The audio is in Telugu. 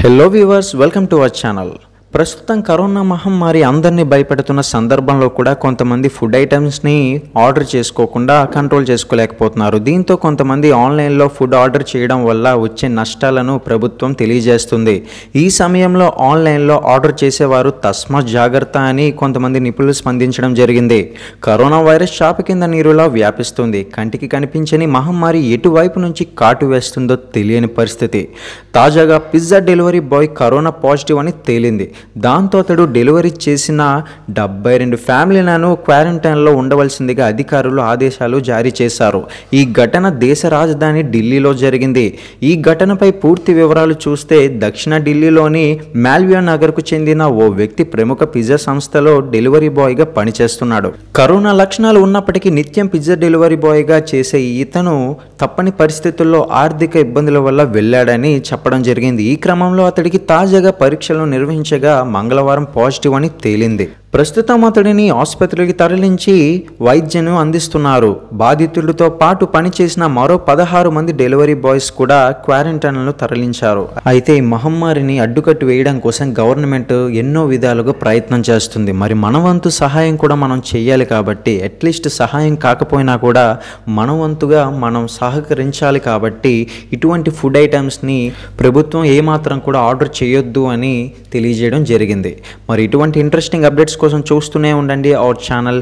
hello viewers welcome to our channel ప్రస్తుతం కరోనా మహమ్మారి అందరినీ భయపెడుతున్న సందర్భంలో కూడా కొంతమంది ఫుడ్ ఐటమ్స్ని ఆర్డర్ చేసుకోకుండా కంట్రోల్ చేసుకోలేకపోతున్నారు దీంతో కొంతమంది ఆన్లైన్లో ఫుడ్ ఆర్డర్ చేయడం వల్ల వచ్చే నష్టాలను ప్రభుత్వం తెలియజేస్తుంది ఈ సమయంలో ఆన్లైన్లో ఆర్డర్ చేసేవారు తస్మాత్ జాగ్రత్త అని కొంతమంది నిపుణులు స్పందించడం జరిగింది కరోనా వైరస్ చాప కింద నీరులా వ్యాపిస్తుంది కంటికి కనిపించని మహమ్మారి ఎటువైపు నుంచి కాటు వేస్తుందో తెలియని పరిస్థితి తాజాగా pizza delivery boy corona positive అని తేలింది దాంతో అతడు డెలివరీ చేసిన డెబ్బై రెండు ఫ్యామిలీలను క్వారంటైన్లో ఉండవలసిందిగా అధికారులు ఆదేశాలు జారీ చేశారు ఈ ఘటన దేశ రాజధాని ఢిల్లీలో జరిగింది ఈ ఘటనపై పూర్తి వివరాలు చూస్తే దక్షిణ ఢిల్లీలోని మాల్వియా నగర్కు చెందిన ఓ వ్యక్తి ప్రముఖ పిజ్జా సంస్థలో డెలివరీ బాయ్గా పనిచేస్తున్నాడు కరోనా లక్షణాలు ఉన్నప్పటికీ నిత్యం పిజ్జా డెలివరీ బాయ్గా చేసే ఇతను తప్పని పరిస్థితుల్లో ఆర్థిక ఇబ్బందుల వల్ల వెళ్ళాడని చెప్పడం జరిగింది ఈ క్రమంలో అతడికి తాజాగా పరీక్షలను నిర్వహించగా మీద మంగళవారం పాజిటివ్ అని తేలింది ప్రస్తుతం అతడిని ఆసుపత్రికి తరలించి వైద్యను అందిస్తున్నారు బాధితుడితో పాటు పనిచేసిన మరో పదహారు మంది డెలివరీ బాయ్స్ కూడా క్వారంటైన్లను తరలించారు అయితే ఈ మహమ్మారిని అడ్డుకట్టు వేయడం కోసం గవర్నమెంట్ ఎన్నో విధాలుగా ప్రయత్నం చేస్తుంది మరి మనవంతు సహాయం కూడా మనం చేయాలి కాబట్టి అట్లీస్ట్ సహాయం కాకపోయినా కూడా మనవంతుగా మనం సహకరించాలి కాబట్టి ఇటువంటి ఫుడ్ ఐటమ్స్ని ప్రభుత్వం ఏమాత్రం కూడా ఆర్డర్ చేయొద్దు అని తెలియజేయడం చేయడం జరిగింది మరి ఇటువంటి ఇంట్రెస్టింగ్ అప్డేట్స్ కోసం చూస్తూనే ఉండండి అవర్ ఛానల్